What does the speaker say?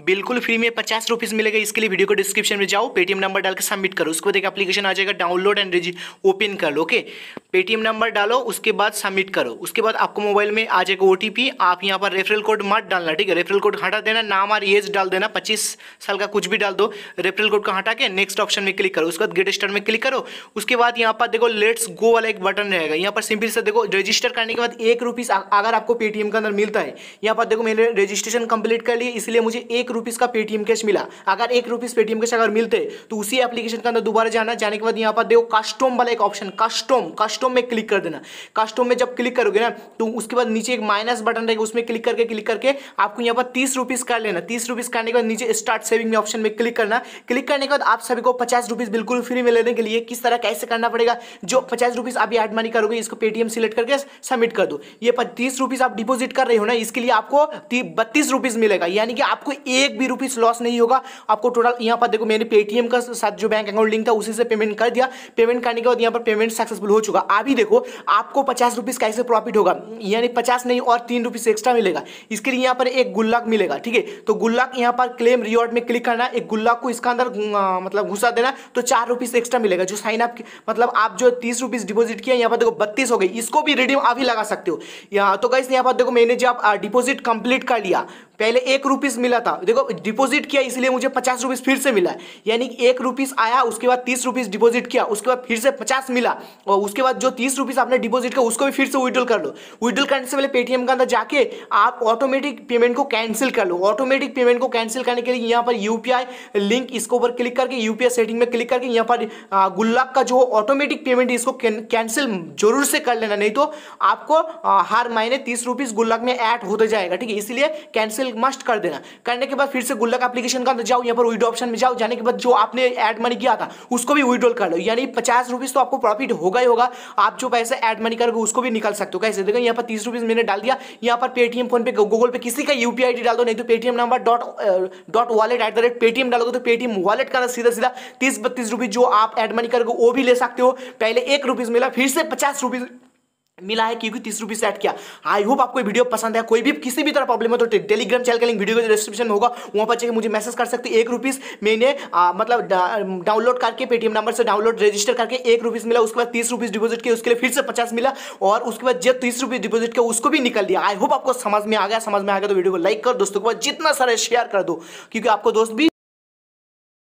बिल्कुल फ्री में पचास रुपीज़ मिलेगा इसके लिए वीडियो को डिस्क्रिप्शन में जाओ पेटीएम नंबर डाल के सबमिट करो उसके बाद एक एप्लीकेशन आ जाएगा डाउनलोड एंड रजी ओपन कर लो ओके पेटीएम नंबर डालो उसके बाद सबमिट करो उसके बाद आपको मोबाइल में आ जाएगा ओ आप यहाँ पर रेफरल कोड मत डालना ठीक है रेफरल कोड हटा देना नाम और एज डाल देना पच्चीस साल का कुछ भी डाल दो रेफरल कोड का हटा के नेक्स्ट ऑप्शन में क्लिक करो उसके बाद गेट स्टार में क्लिक करो उसके बाद यहाँ पर देखो लेट्स गो वाला एक बटन रहेगा यहाँ पर सिंपल से देखो रजिस्टर करने के बाद एक रुपीज़ अगर आपको पेटीएम के अंदर मिलता है यहाँ पर देखो मैंने रजिस्ट्रेशन कंप्लीट कर लिए इसलिए मुझे एक एक रुपीज़ का पेटीएम कैश मिला अगर एक रुपीज़ पेटीएम कैश अगर मिलते तो उसी एप्लीकेशन के अंदर दोबारा जाना जाने के बाद यहाँ पर देखो कस्टम वाला एक ऑप्शन कस्टम कस्टम में क्लिक कर देना कस्टम में जब क्लिक करोगे ना तो उसके बाद नीचे एक माइनस बटन रहेगा उसमें क्लिक करके क्लिक करके आपको यहाँ पर तीस रुपीज़ कर लेना तीस रुपीज़ करने के बाद नीचे स्टार्ट सेविंग में ऑप्शन में क्लिक करना क्लिक करने के बाद आप सभी को पचास रुपीज़ बिल्कुल फ्री में लेने के लिए किस तरह कैसे करना पड़ेगा जो पचास रुपीज़ आप एड मनी करोगे इसको पेटीएम सिलेक्ट करके सबमिट कर दो ये तीस रुपीज़ आप डिपोजिट कर रहे हो ना इसके लिए आपको बत्तीस रुपीज़ मिलेगा यानी कि आपको एक भी रुपीस लॉस नहीं होगा आपको टोटल यहाँ पर देखो मैंने पेटीएम का साथ जो बैंक अकाउंट लिंक था उसी से पेमेंट कर दिया पेमेंट करने के बाद यहाँ पर पेमेंट सक्सेसफुल हो चुका अभी देखो आपको पचास रुपीस कैसे प्रॉफिट होगा यानी पचास नहीं और तीन रुपीस एक्स्ट्रा मिलेगा इसके लिए यहाँ पर एक गुल्लक मिलेगा ठीक है तो गुल्लक यहाँ पर क्लेम रिवॉर्ड में क्लिक करना एक गुल्लक को इसका अंदर मतलब घुसा देना तो चार रुपीस एक्स्ट्रा मिलेगा जो साइन अप मतलब आप जो तीस रुपीस डिपोजिट किया यहाँ पर देखो बत्तीस हो गई इसको भी रिडीम अभी लगा सकते हो यहाँ तो गई यहाँ पर देखो मैंने जब डिपोजिट कंप्लीट कर लिया पहले एक रुपीस मिला था देखो डिपॉजिट किया इसलिए मुझे पचास रुपीज़ फिर से मिला यानी कि एक रुपीस आया उसके बाद तीस रुपीज़ डिपॉजिट किया उसके बाद फिर से पचास मिला और उसके बाद जो तीस रुपीज़ आपने डिपॉजिट किया उसको भी फिर से विड्रॉल कर लो विड्रॉल करने से पहले पेटीएम के अंदर जाके आप ऑटोमेटिक पेमेंट को कैंसिल कर लो ऑटोमेटिक पेमेंट को कैंसिल करने के लिए यहाँ पर यूपीआई लिंक इसके ऊपर क्लिक करके यूपीआई सेटिंग में क्लिक करके यहाँ पर गुल्लाक का जो ऑटोमेटिक पेमेंट इसको कैंसिल जरूर से कर लेना नहीं तो आपको हर महीने तीस रुपीज़ गुल्लाक में ऐड होते जाएगा ठीक है इसलिए कैंसिल मस्ट कर देना करने के बाद फिर से गुल्लक एप्लीकेशन का अंदर जाओ यहाँ पर विड्रो ऑप्शन में जाओ जाने के बाद जो आपने एड मनी किया था उसको भी विड्रॉल कर लो यानी पचास रुपीज तो आपको प्रॉफिट होगा ही होगा आप जो पैसे एड मनी करोगे उसको भी निकल सकते हो कैसे देखो यहाँ पर तीस रुपीज मैंने डाल दिया यहाँ पर पेटीएम फोन पे गूगल पे किसी का यूपीआई आई डाल दो नहीं तो Paytm number dot dot wallet at the rate Paytm डालोगे तो पेटीएम वॉलेट का सीधा सीधा तीस बत्तीस रुपीज जो आप एड मनी करोगे वो भी ले सकते हो पहले एक रुपीज मिला फिर से पचास रुपीज मिला है क्योंकि तीस रुपीस से ऐड किया आई होप आपको वीडियो पसंद है कोई भी किसी भी तरह प्रॉब्लम है तो टेलीग्राम चैनल का लिंक वीडियो के डिस्क्रिप्शन में होगा वहाँ पर जाकर मुझे मैसेज कर सकते एक रुपीज मैंने आ, मतलब डाउनलोड करके पेटीएम नंबर से डाउनलोड रजिस्टर करके एक रुपीस मिला उसके बाद तीस रुपीज डिपोजिट किया उसके लिए फिर से पचास मिला और उसके बाद जो तीस रुपीस डिपोजिट किया उसको भी निकल दिया आई होप आपको समझ में आ गया समझ में आ गया तो वीडियो को लाइक कर दोस्तों के बाद जितना सारा शेयर कर दो क्योंकि आपको दोस्त भी